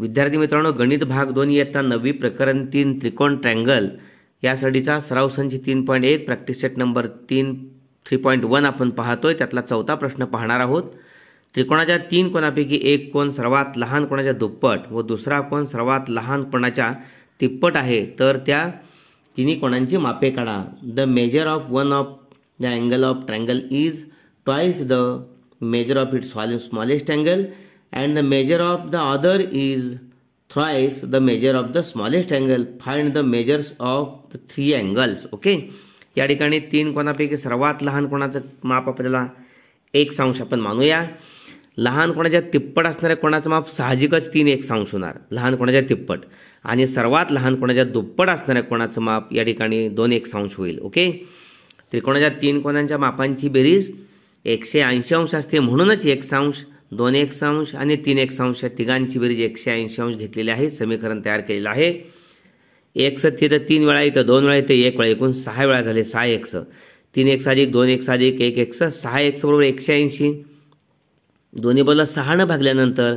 विद्यार्थी मित्रांनो गणित भाग दोन इयत्ता नववी प्रकरण तीन त्रिकोण ट्रँगल यासाठीचा सराव संच तीन पॉईंट एक प्रॅक्टिस सेट नंबर तीन थ्री पॉईंट वन आपण पाहतोय त्यातला चौथा प्रश्न पाहणार आहोत त्रिकोणाच्या तीन कोणापैकी एक कोण सर्वात लहान कोणाच्या दुप्पट व दुसरा कोण सर्वात लहान कोणाच्या तिप्पट आहे तर त्या तिन्ही कोणांची मापे काढा the measure of one of the angle of triangle is twice the measure of it smallest angle and the measure of the other is thrice the measure of the smallest angle find the measures of the three angles okay या ठिकाणी तीन कोणापैकी सर्वात लहान कोणाचं माप आपल्याला एक सांश आपण मानूया लहान कोणाच्या तिप्पट असणाऱ्या कोणाचं माप साहजिकच तीन एक सांश होणार लहान कोणाच्या तिप्पट आणि सर्वात लहान कोणाच्या दुप्पट असणाऱ्या कोणाचं माप या ठिकाणी दोन एक सांश होईल ओके त्रिकोणाच्या तीन कोणांच्या मापांची बेरीज एकशे ऐंशी अंश असते म्हणूनच एक सांश दोन एक अंश आणि तीन एक अंश या तिघांची बेरीज एकशे ऐंशी अंश घेतलेली आहे समीकरण तयार केलेलं आहे एक्स तिथं तीन वेळा इथं दोन वेळा इथं एक वेळा एकूण सहा वेळा झाले सहा एक्स तीन एक साधिक दोन एक साधिक एक एक सहा एक बरोबर एकशे ऐंशी दोन्ही बाजूला न भागल्यानंतर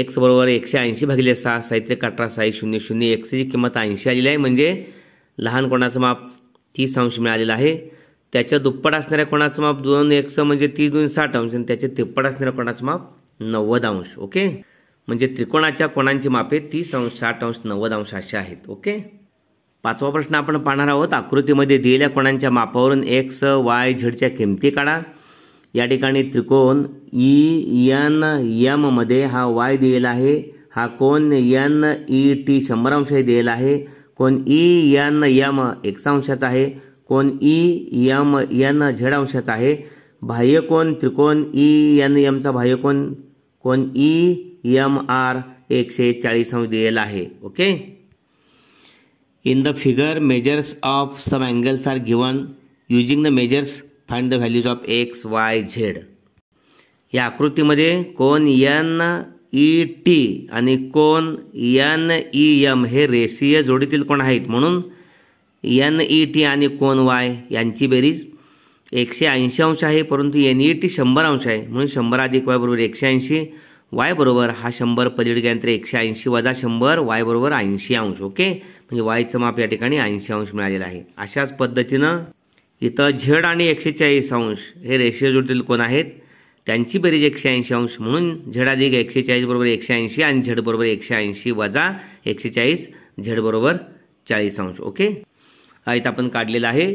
एक्स बरोबर एकशे ऐंशी भागले सहा साहित्य अठरा साई शून्य शून्य एक्सची किंमत ऐंशी आलेली आहे म्हणजे लहान कोणाचं माप तीस अंश मिळालेलं आहे त्याच्या दुप्पट असणाऱ्या कोणाचं माप दोन स म्हणजे तीस दोन साठ अंश आणि त्याच्या तिप्पट असणाऱ्या कोणाचं माप नव्वद अंश ओके म्हणजे त्रिकोणाच्या कोणांची मापे तीस अंश साठ अंश नव्वद अंश असे आहेत ओके पाचवा प्रश्न आपण पाहणार आहोत आकृतीमध्ये दिलेल्या कोणांच्या मापावरून एक्स वाय झेडच्या किमती काढा या ठिकाणी त्रिकोण ई एन मध्ये हा वाय दिलेला आहे हा कोण एन ई टी शंभर अंश दिलेला आहे कोण ई एन एम एकशे अंशाचा आहे कोण ई यम यन झेड अंशाचा आहे बाह्यकोन त्रिकोण ई यन यमचा बाह्यकोन कोण ई यम आर एकशे चाळीस दिलेला आहे okay in the figure measures of some angles are given using the measures find the values of X Y Z या आकृतीमध्ये कोन यन ई टी आणि कोन यन ई एम हे रेषीय जोडीतील कोण आहेत म्हणून एन ई टी आणि कोन वाय यांची बेरीज एकशे ऐंशी अंश आहे परंतु एन ई टी शंभर अंश आहे म्हणून शंभर अधिक वाय बरोबर एकशे ऐंशी वाय बरोबर हा शंभर पलीड गेल्यानंतर एकशे ऐंशी वजा शंभर वाय बरोबर ऐंशी अंश ओके म्हणजे वायचं माप या ठिकाणी ऐंशी अंश मिळालेला आहे अशाच पद्धतीनं इथं झेड आणि एकशे चाळीस अंश हे रेषीय जोडतील कोण आहेत त्यांची बेरीज एकशे ऐंशी अंश म्हणून झेड अधिक एकशे चाळीस बरोबर एकशे ऐंशी आणि झेड बरोबर एकशे ऐंशी वजा एकशे चाळीस झेड बरोबर चाळीस अंश ओके इथं आपण काढलेला आहे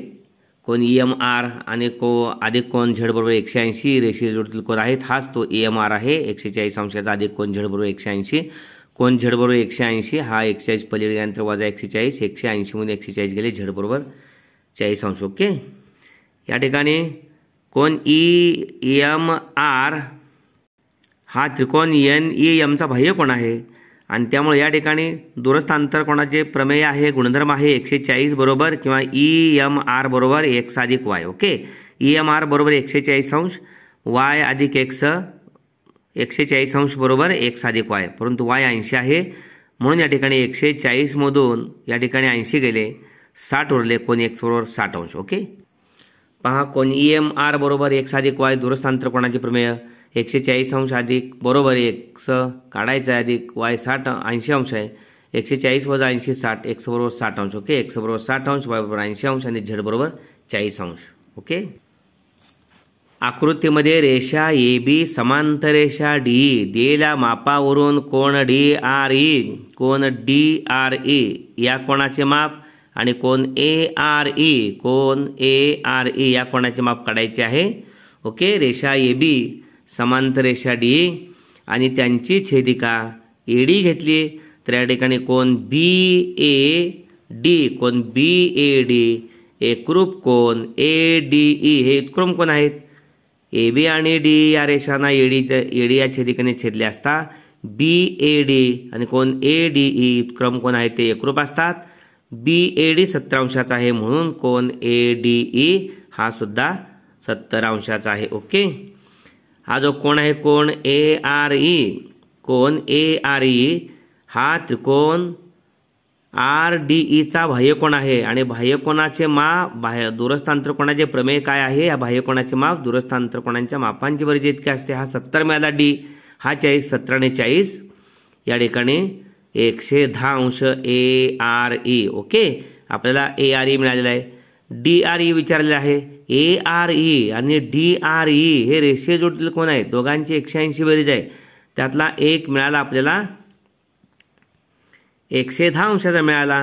कोण ई एम आर आणि को अधिक कोण झेड बरोबर एकशे ऐंशी रेशी जोडतील कोण आहेत हाच तो ई एम आर आहे एकशे चाळीस अंशाचा अधिक कोण झेड बरोबर एकशे ऐंशी कोण झेड बरोबर एकशे ऐंशी हा एकशे ऐंशी पलीड गेल्यानंतर वजा एकशे चाळीस एकशे ऐंशीमध्ये एकशे चाळीस गेले झेड बरोबर चाळीस अंश ओके या ठिकाणी कोण ई एम आर हा त्रिकोण एन ई e एमचा बाह्य कोण आहे आणि त्यामुळे या ठिकाणी दूरस्थ अंतरकोणाचे प्रमेय आहे गुणधर्म आहे एकशे चाळीस बरोबर किंवा ई एम आर बरोबर एक्स अधिक Y okay E M R बरोबर एकशे चाळीस अंश वाय अधिक एक्स एकशे चाळीस अंश बरोबर एक्स अधिक वाय परंतु वाय ऐंशी आहे म्हणून या ठिकाणी एकशे चाळीसमधून या ठिकाणी ऐंशी गेले साठ उरले कोणी एक्स बरोबर साठ अंश ओके पहा कोण ई एम आर बरोबर एक्स अधिक वाय दूरस्थान त्रिकोणाचे प्रमेय एकशे चाळीस अंश अधिक बरोबर स काढायचं आहे अधिक वाय साठ ऐंशी अंश आहे एकशे चाळीस वजा ऐंशी साठ एक्स बरोबर साठ अंश ओके एक्स बरोबर साठ अंश वाय बरोबर ऐंशी अंश आणि झेड बरोबर चाळीस अंश ओके आकृतीमध्ये रेषा ए बी समांतर रेषा डी दिलेल्या मापावरून कोण डी आर ई कोण डी आर ई या कोणाचे माप आणि कोण ए आर ई कोण ए आर ई या कोणाचे माप काढायचे आहे ओके रेषा ए बी समांतर रेषा डी आणि त्यांची छेदिका ए डी घेतली तर या ठिकाणी कोण बी ए डी कोण बी ए डी एकरूप कोण ए डी ई हे उत्क्रम कोण आहेत ए बी आणि डी या रेषांना ए डी या छेदिकाने छेदले असता बी ए डी आणि कोण ए डी ई e, उत्क्रम कोण आहेत ते एकरूप असतात बी ए डी सत्तरांशाचा आहे म्हणून कोण ए डी ई हा सुद्धा सत्तर अंशाचा आहे ओके हा जो कोण आहे कोण ए आर ई कोण ए आर ई हा त्रिकोण आर डी ईचा e बाह्यकोण आहे आणि बाह्यकोणाचे माप बाह्य दूरस्थांतरकोणाचे प्रमेय काय आहे या बाह्यकोणाचे माप दूरस्थांतरकोणांच्या मापांची बरेच इतके असते हा सत्तर मिळाला डी हा चाळीस आणि चाळीस या ठिकाणी एकशे दहा अंश ए आर ई ओके आपल्याला ए आर ई e मिळालेला आहे डी आर ई विचारलेलं आहे ए आर ई आणि डी आर ई हे रेषे जोडतील कोण आहे दोघांची एकशे ऐंशी बेरीज आहे त्यातला एक मिळाला आपल्याला एकशे दहा अंशाचा मिळाला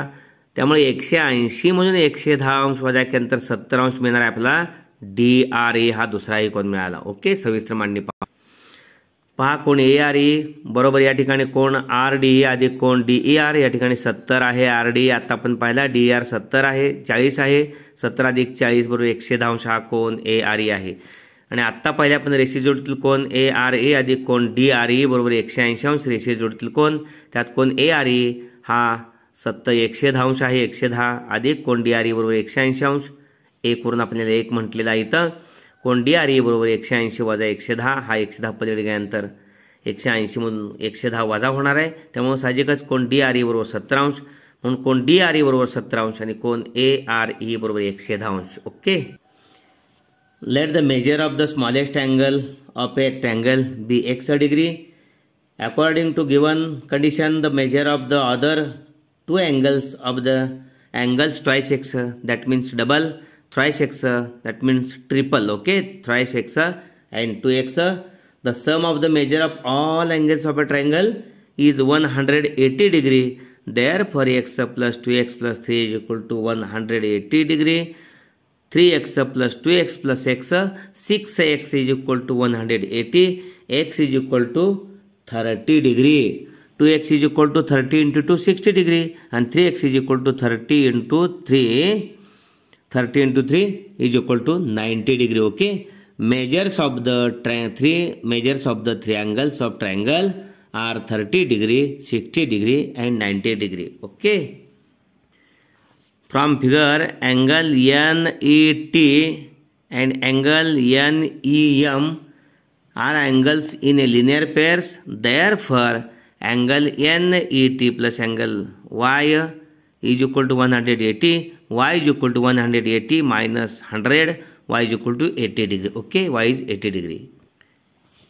त्यामुळे एकशे ऐंशी म्हणून एकशे दहा अंश वजा केल्यानंतर सत्तर अंश मिळणार आहे आपल्याला डी आर ए हा दुसरा एक मिळाला ओके सविस्तर मांडणी पहा कोण ए आर ई बरोबर या ठिकाणी कोण आर डी ई अधिक कोण डी ई आर या ठिकाणी सत्तर आहे आर डी e. आत्ता आपण पाहिला डी आर e सत्तर आहे चाळीस आहे सत्तर अधिक चाळीस बरोबर एकशे दहांश हा कोण ए आर ई आहे आणि आत्ता पाहिल्या आपण जोडतील कोण ए आर ए अधिक कोण डी आर ई बरोबर एकशे ऐंशी अंश जोडतील कोण त्यात कोण ए आर ई हा सत्तर एकशे दहांश आहे एकशे दहा अधिक कोण डी आर ई बरोबर एकशे ऐंशी अंश एक वरून आपल्याला एक म्हटलेला इथं कोण आर ई बरोबर एकशे ऐंशी वजा एकशे दहा हा एकशे दहा पदवी गेल्यानंतर एकशे ऐंशीमधून एकशे दहा वजा होणार आहे त्यामुळे साहजिकच कोण डी आर ई बरोबर सतरा अंश म्हणून कोण डी आर ई बरोबर सतरा अंश आणि कोण ए आर ई बरोबर एकशे दहा अंश okay let the measure of the smallest angle of a triangle be X degree according to given condition the measure of the other two angles of the angles twice X that means double thrice hexa that means triple okay thrice hexa and 2 hexa the sum of the measure of all angles of a triangle is 180 degree therefore x plus 2x plus 3 is equal to 180 degree 3x plus 2x plus x 6x is equal to 180 x is equal to 30 degree 2x is equal to 30 into 2 60 degree and 3x is equal to 30 into 3 30 into 3 is equal to 90 degree okay measures of the three measures of the triangles of triangle are 30 degree 60 degree and 90 degree okay from figure angle net and angle nem are angles in a linear pairs therefore angle net plus angle y is equal to 180 y is equal to 180 minus 100 y is equal to 80 degree okay y is 80 degree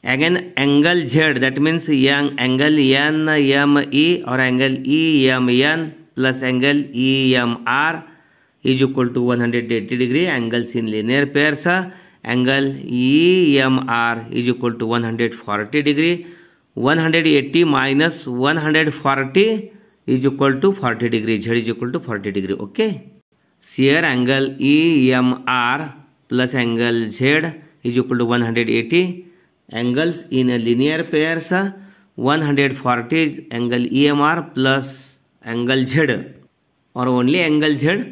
again angle z that means yang angle n m e or angle e m n plus angle e m r is equal to 180 degree angles in linear pairs angle e m r is equal to 140 degree 180 minus 140 is equal to 40 degree z is equal to 40 degree okay शेयर angle E M R plus angle Z is equal to one hundred eighty angles in a linear pairs one hundred forty is angle E M R plus angle Z और only angle Z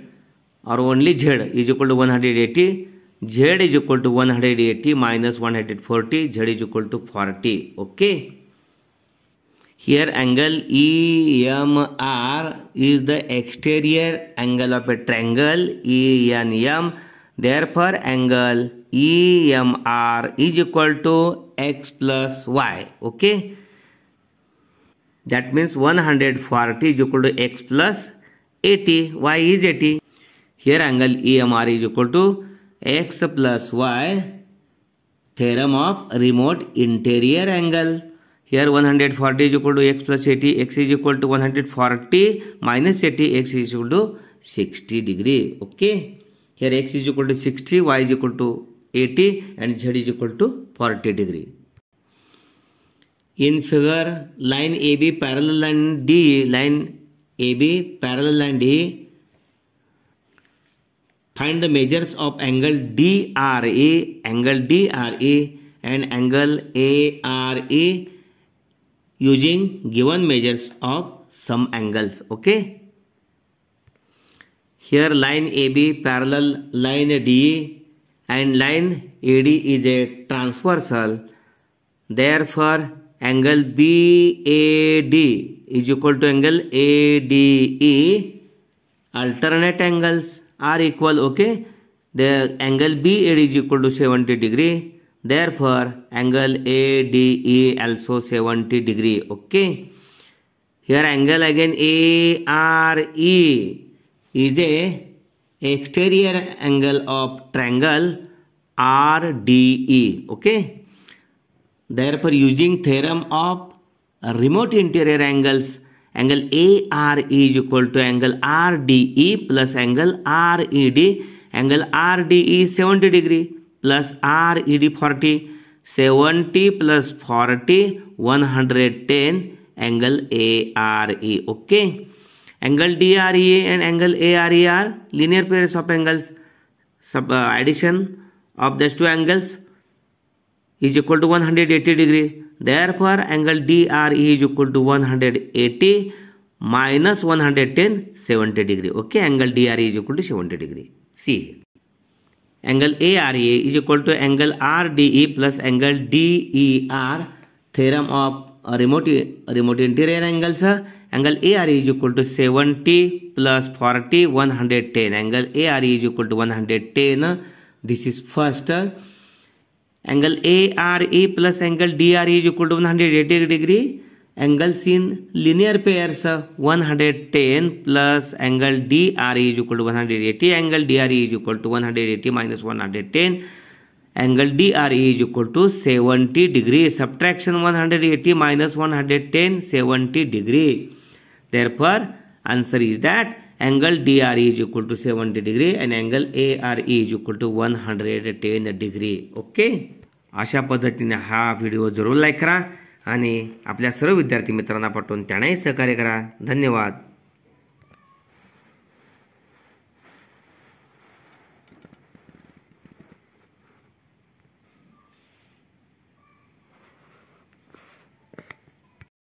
और only Z is equal to one hundred eighty Z is equal to one hundred eighty minus one hundred forty Z is equal to forty okay Here angle EMR is the exterior angle of a triangle ENM. Therefore angle EMR is equal to X plus Y. Okay. That means 140 is equal to X plus 80. Y is 80. Here angle EMR is equal to X plus Y. Theorem of remote interior angle. Here 140 is equal to x plus 80, x is equal to 140 minus 80, x is equal to 60 degree. Okay. Here x is equal to 60, y is equal to 80 and z is equal to 40 degree. In figure, line AB parallel line D, line AB parallel line D, find the measures of angle DRA, angle DRA and angle ARA using given measures of some angles okay here line AB parallel line DE and line AD is a transversal therefore angle BAD is equal to angle ADE alternate angles are equal okay the angle BAD is equal to 70 degree Therefore, angle ADE also 70 degree. Okay. Here angle again ARE is a exterior angle of triangle RDE. Okay. Therefore, using theorem of remote interior angles, angle ARE is equal to angle RDE plus angle RED. Angle RDE is 70 degree. Plus R E D forty seventy plus forty one hundred ten angle E okay angle D R E A R E R linear pair of sub addition of two angles is equal to one hundred eighty degree therefore angle D R E is equal to one hundred eighty minus one hundred ten seventy degree okay angle D R is to seventy degree see angle A R A is equal to angle R D E plus angle E R theorem of remote remote interior angles angle is equal to seventy plus forty one hundred ten angle is equal to one hundred ten this is first angle E plus angle D R is equal to one hundred eighty degree angles in linear pairs of 110 plus angle DRE is equal to 180 angle DRE is equal to 180 minus 110 angle DRE is equal to 70 degree subtraction 180 minus 110 70 degree therefore answer is that angle DRE is equal to 70 degree and angle ARE is equal to 110 degree okay अशा पद्धतीने हा video जरूर like करा आणि आपल्या सर्व विद्यार्थी मित्रांना पाठवून त्यांनाही सहकार्य करा धन्यवाद